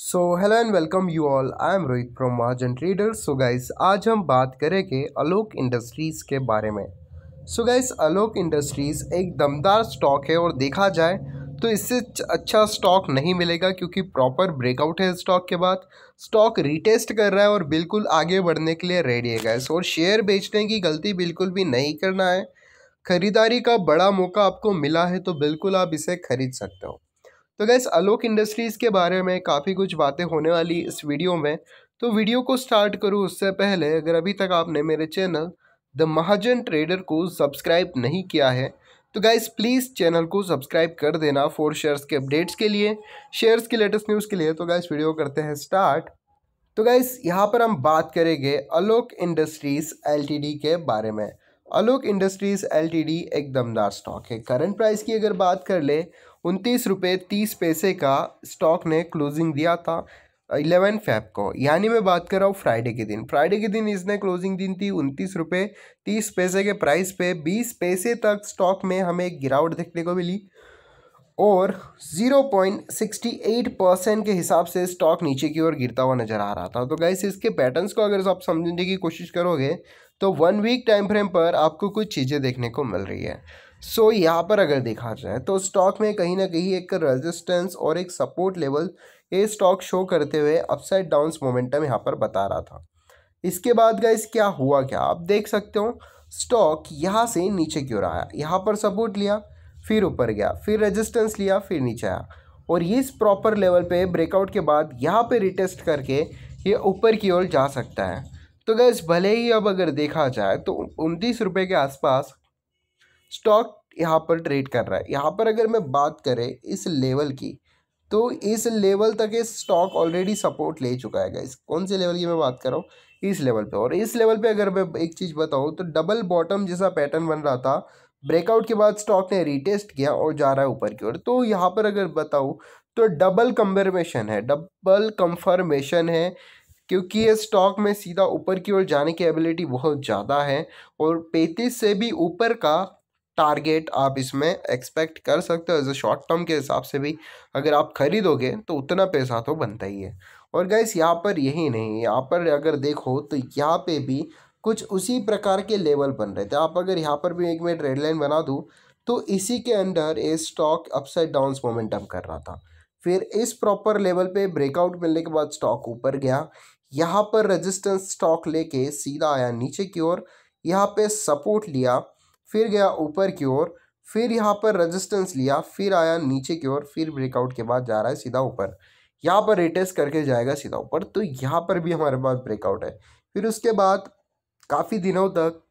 so hello and welcome you all I am Rohit from Mahajan trader so guys आज हम बात करेंगे अलोक इंडस्ट्रीज़ के बारे में so so guys Alok industries एक दमदार स्टॉक है और देखा जाए तो इससे अच्छा स्टॉक नहीं मिलेगा क्योंकि प्रॉपर ब्रेकआउट है स्टॉक के बाद स्टॉक रिटेस्ट कर रहा है और बिल्कुल आगे बढ़ने के लिए रेडी है गैस और शेयर बेचने की गलती बिल्कुल भी नहीं करना है खरीदारी का बड़ा मौका आपको मिला है तो बिल्कुल आप इसे खरीद सकते हो तो गैस आलोक इंडस्ट्रीज़ के बारे में काफ़ी कुछ बातें होने वाली इस वीडियो में तो वीडियो को स्टार्ट करूँ उससे पहले अगर अभी तक आपने मेरे चैनल द महाजन ट्रेडर को सब्सक्राइब नहीं किया है तो गाइज प्लीज़ चैनल को सब्सक्राइब कर देना फोर शेयर्स के अपडेट्स के लिए शेयर्स की लेटेस्ट न्यूज़ के लिए तो गाइज वीडियो करते हैं स्टार्ट तो गाइज यहाँ पर हम बात करेंगे अलोक इंडस्ट्रीज़ एलटीडी के बारे में अलोक इंडस्ट्रीज़ एलटीडी एक दमदार स्टॉक है करंट प्राइस की अगर बात कर ले उनतीस रुपये तीस पैसे का स्टॉक ने क्लोजिंग दिया था इलेवन फैप को यानी मैं बात कर रहा हूँ फ्राइडे के दिन फ्राइडे के दिन इसने क्लोजिंग दिन थी उनतीस रुपये तीस पैसे के प्राइस पे बीस पैसे तक स्टॉक में हमें एक गिरावट देखने को मिली और zero point sixty eight percent के हिसाब से स्टॉक नीचे की ओर गिरता हुआ नज़र आ रहा था तो गैस इसके पैटर्न्स को अगर आप समझने की कोशिश करोगे तो वन वीक टाइम फ्रेम पर आपको कुछ चीज़ें देखने को मिल रही है सो so, यहाँ पर अगर देखा जाए तो स्टॉक में कहीं ना कहीं एक रेजिस्टेंस और एक सपोर्ट लेवल ये स्टॉक शो करते हुए अपसाइड डाउन्स मोमेंटम यहाँ पर बता रहा था इसके बाद गाइस क्या हुआ क्या आप देख सकते हो स्टॉक यहाँ से नीचे क्यों रहा यहाँ पर सपोर्ट लिया फिर ऊपर गया फिर रेजिस्टेंस लिया फिर नीचे आया और ये इस प्रॉपर लेवल पर ब्रेकआउट के बाद यहाँ पर रिटेस्ट करके ये ऊपर की ओर जा सकता है तो गैस भले ही अब अगर देखा जाए तो उनतीस रुपये के आसपास स्टॉक यहाँ पर ट्रेड कर रहा है यहाँ पर अगर मैं बात करें इस लेवल की तो इस लेवल तक ये स्टॉक ऑलरेडी सपोर्ट ले चुका है इस कौन से लेवल की मैं बात कर रहा हूँ इस लेवल पे और इस लेवल पे अगर मैं एक चीज़ बताऊँ तो डबल बॉटम जैसा पैटर्न बन रहा था ब्रेकआउट के बाद स्टॉक ने रीटेस्ट किया और जा रहा है ऊपर की ओर तो यहाँ पर अगर बताऊँ तो डबल कंफर्मेशन है डबल कंफर्मेशन है क्योंकि ये स्टॉक में सीधा ऊपर की ओर जाने की एबिलिटी बहुत ज़्यादा है और पैंतीस से भी ऊपर का टारगेट आप इसमें एक्सपेक्ट कर सकते हो एज अ शॉर्ट टर्म के हिसाब से भी अगर आप खरीदोगे तो उतना पैसा तो बनता ही है और गैस यहाँ पर यही नहीं यहाँ पर अगर देखो तो यहाँ पे भी कुछ उसी प्रकार के लेवल बन रहे थे आप अगर यहाँ पर भी एक मैं ट्रेड लाइन बना दूँ तो इसी के अंडर ये स्टॉक अपसाइड डाउन मोमेंटम कर रहा था फिर इस प्रॉपर लेवल पे ब्रेकआउट मिलने के बाद स्टॉक ऊपर गया यहाँ पर रेजिस्टेंस स्टॉक लेके सीधा आया नीचे की ओर यहाँ पे सपोर्ट लिया फिर गया ऊपर की ओर फिर यहाँ पर रेजिस्टेंस लिया फिर आया नीचे की ओर फिर ब्रेकआउट के बाद जा रहा है सीधा ऊपर यहाँ पर रेटेस्ट करके जाएगा सीधा ऊपर तो यहाँ पर भी हमारे पास ब्रेकआउट है फिर उसके बाद काफ़ी दिनों तक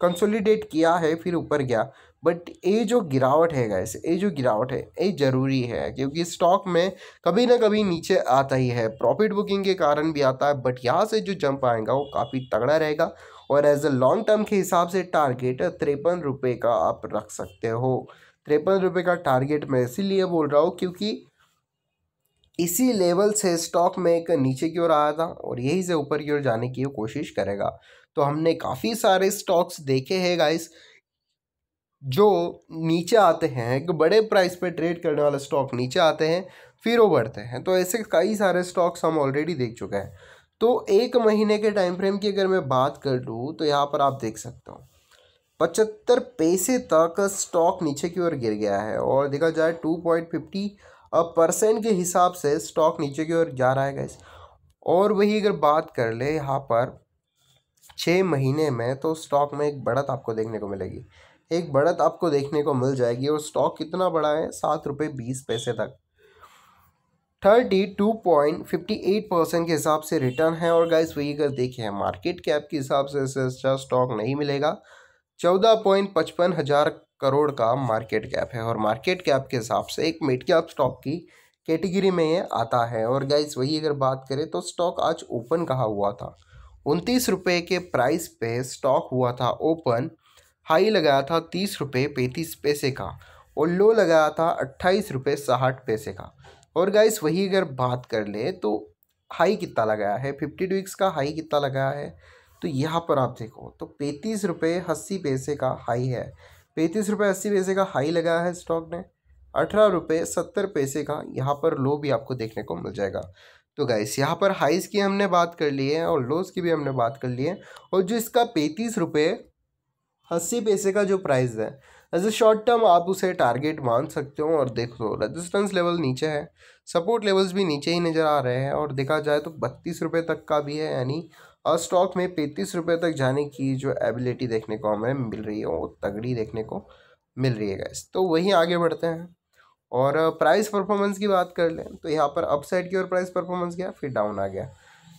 कंसोलिडेट किया है फिर ऊपर गया बट ये जो गिरावट है गैस ये जो गिरावट है ये ज़रूरी है क्योंकि स्टॉक में कभी ना कभी नीचे आता ही है प्रॉफिट बुकिंग के कारण भी आता है बट यहाँ से जो जंप आएगा वो काफ़ी तगड़ा रहेगा और एज अ लॉन्ग टर्म के हिसाब से टारगेट तिरपन रुपये का आप रख सकते हो तिरपन रुपये का टारगेट मैं इसीलिए बोल रहा हूँ क्योंकि इसी लेवल से स्टॉक में एक नीचे की ओर आया था और यही से ऊपर की ओर जाने की कोशिश करेगा तो हमने काफ़ी सारे स्टॉक्स देखे हैं गाइस जो नीचे आते हैं एक बड़े प्राइस पे ट्रेड करने वाला स्टॉक नीचे आते हैं फिर वो बढ़ते हैं तो ऐसे कई सारे स्टॉक्स हम ऑलरेडी देख चुके हैं तो एक महीने के टाइम फ्रेम की अगर मैं बात कर लूँ तो यहाँ पर आप देख सकते हो पचहत्तर पैसे तक स्टॉक नीचे की ओर गिर गया है और देखा जाए टू पॉइंट फिफ्टी परसेंट के हिसाब से स्टॉक नीचे की ओर जा रहा है गैस और वही अगर बात कर ले यहाँ पर छः महीने में तो स्टॉक में एक बढ़त आपको देखने को मिलेगी एक बढ़त आपको देखने को मिल जाएगी और स्टॉक कितना बड़ा है सात रुपये बीस पैसे तक thirty two point fifty eight percent के हिसाब से रिटर्न है और गाइस वही अगर देखें मार्केट कैप के हिसाब से इससे अच्छा स्टॉक नहीं मिलेगा चौदह पॉइंट पचपन हज़ार करोड़ का मार्केट कैप है और मार्केट कैप के हिसाब से एक मिड कैप स्टॉक की कैटेगरी में ये आता है और गाइस वही अगर बात करें तो स्टॉक आज ओपन कहा हुआ था उनतीस रुपये के प्राइस पे स्टॉक हुआ था ओपन हाई लगाया था तीस रुपये पैंतीस पैसे का और लो लगाया था अट्ठाईस रुपये साठ पैसे का और गाइस वही अगर बात कर ले तो हाई कितना लगाया है फिफ्टी टू का हाई कितना लगाया है तो यहाँ पर आप देखो तो पैंतीस रुपये अस्सी पैसे का हाई है पैंतीस रुपये अस्सी पैसे का हाई लगाया है स्टॉक ने अठारह रुपये सत्तर पैसे का यहाँ पर लो भी आपको देखने को मिल जाएगा तो गाइस यहाँ पर हाइस की हमने बात कर ली है और लोज की भी हमने बात कर ली है और जो इसका पैंतीस रुपये अस्सी पैसे का जो प्राइस है एज ए शॉर्ट टर्म आप उसे टारगेट मान सकते हो और देख लो रेजिस्टेंस लेवल नीचे है सपोर्ट लेवल्स भी नीचे ही नज़र आ रहे हैं और देखा जाए तो बत्तीस रुपये तक का भी है यानी और स्टॉक में पैंतीस रुपये तक जाने की जो एबिलिटी देखने को हमें मिल रही है वो तगड़ी देखने को मिल रही है गैस तो वहीं आगे बढ़ते हैं और प्राइस uh, परफॉर्मेंस की बात कर लें तो यहाँ पर अपसाइड की ओर प्राइस परफॉर्मेंस गया फिर डाउन आ गया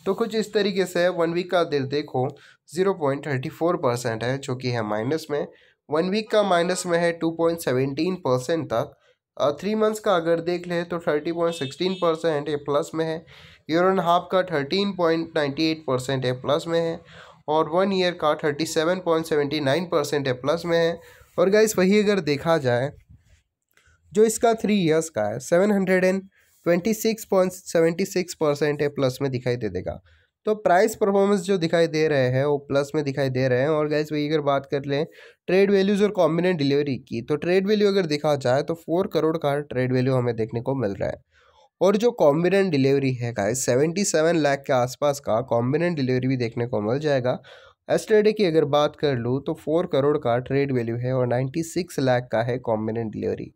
तो कुछ इस तरीके से वन वीक का दिल देखो zero point thirty four percent है जो कि है माइनस में वन वीक का माइनस में है टू पॉइंट सेवेंटीन परसेंट तक थ्री मंथ्स का अगर देख ले तो थर्टी पॉइंट सिक्सटीन परसेंट ये प्लस में है ईयर एंड हाफ का thirteen point ninety eight percent a plus में है और वन ईयर का thirty seven point seventy nine percent a plus में है और गाइस वही अगर देखा जाए जो इसका थ्री ईयर्स का है seven hundred and twenty six point seventy six percent a plus में दिखाई दे देगा तो प्राइस परफॉर्मेंस जो दिखाई दे रहे हैं वो प्लस में दिखाई दे रहे हैं और गैस वही अगर बात कर लें ट्रेड वैल्यूज़ और कॉम्बिनेंट डिलीवरी की तो ट्रेड वैल्यू अगर देखा जाए तो फोर करोड़ का ट्रेड वैल्यू हमें देखने को मिल रहा है और जो कॉम्बिनेंट डिलीवरी है गाइस सेवेंटी सेवन लाख के आसपास का कॉम्बिनेंट डिलीवरी भी देखने को मिल जाएगा एस्टरडे की अगर बात कर लूँ तो फोर करोड़ का ट्रेड वैल्यू है और नाइन्टी सिक्स लाख का है कॉम्बिनेंट डिलीवरी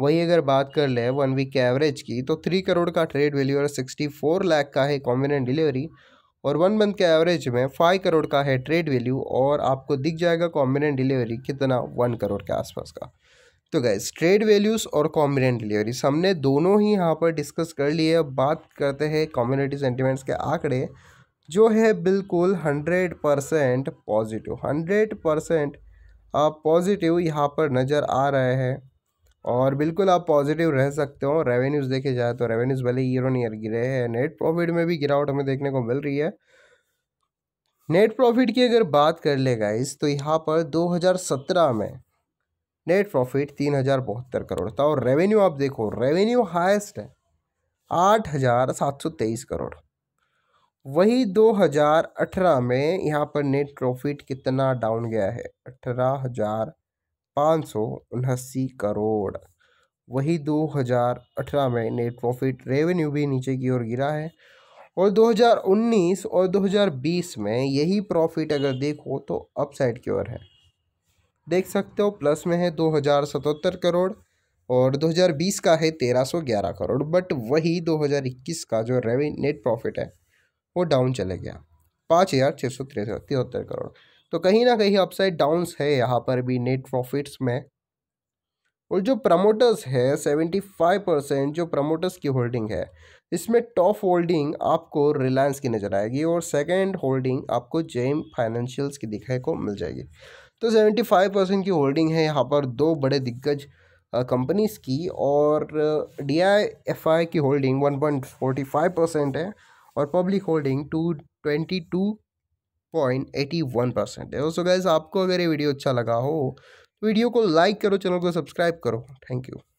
वही अगर बात कर ले वन वीक के एवरेज की तो थ्री करोड़ का ट्रेड वैल्यू और सिक्सटी फोर लाख का है कॉम्बिनेंट डिलीवरी और वन मंथ के एवरेज में फाइव करोड़ का है ट्रेड वैल्यू और आपको दिख जाएगा कॉम्बिनेंट डिलीवरी कितना वन करोड़ के आसपास का तो गैस ट्रेड वैल्यूज़ और कॉम्बिनेंट डिलीवरी हमने दोनों ही यहाँ पर डिस्कस कर लिए अब बात करते हैं कम्युनिटी सेंटिमेंट्स के आंकड़े जो है बिल्कुल hundred percent positive hundred percent positive यहाँ पर नज़र आ रहे हैं और बिल्कुल आप पॉजिटिव रह सकते हो रेवेन्यूज़ देखे जाए तो रेवेन्यूज़ भले ईयर ऑन ईयर गिरे हैं नेट प्रॉफिट में भी गिरावट हमें देखने को मिल रही है नेट प्रॉफिट की अगर बात कर ले गाइस तो यहाँ पर 2017 में नेट प्रॉफिट तीन हज़ार बहत्तर करोड़ था और रेवेन्यू आप देखो रेवेन्यू हाईएस्ट है आठ हज़ार सात सौ तेईस करोड़ वही 2018 में यहाँ पर नेट प्रॉफिट कितना डाउन गया है अठारह हज़ार पाँच सौ करोड़ वही 2018 में नेट प्रॉफिट रेवेन्यू भी नीचे की ओर गिरा है और 2019 और 2020 में यही प्रॉफिट अगर देखो तो अपसाइड की ओर है देख सकते हो प्लस में है दो करोड़ और 2020 का है 1311 करोड़ बट वही 2021 का जो रेवेन्यू नेट प्रॉफिट है वो डाउन चले गया पाँच हज़ार छः सौ तिहत्तर करोड़ तो कहीं ना कहीं अपसाइड डाउन्स है यहाँ पर भी नेट प्रॉफिट्स में और जो प्रमोटर्स है सेवेंटी फाइव परसेंट जो प्रमोटर्स की होल्डिंग है इसमें टॉप होल्डिंग आपको रिलायंस की नज़र आएगी और सेकेंड होल्डिंग आपको जेम फाइनेंशियल्स की दिखाई को मिल जाएगी तो सेवेंटी फाइव परसेंट की होल्डिंग है यहाँ पर दो बड़े दिग्गज कंपनीज़ की और डी आई एफ आई की holding one point forty five percent है और public holding two twenty two point eighty one percent है सो गैस आपको अगर ये वीडियो अच्छा लगा हो तो वीडियो को लाइक करो चैनल को सब्सक्राइब करो थैंक यू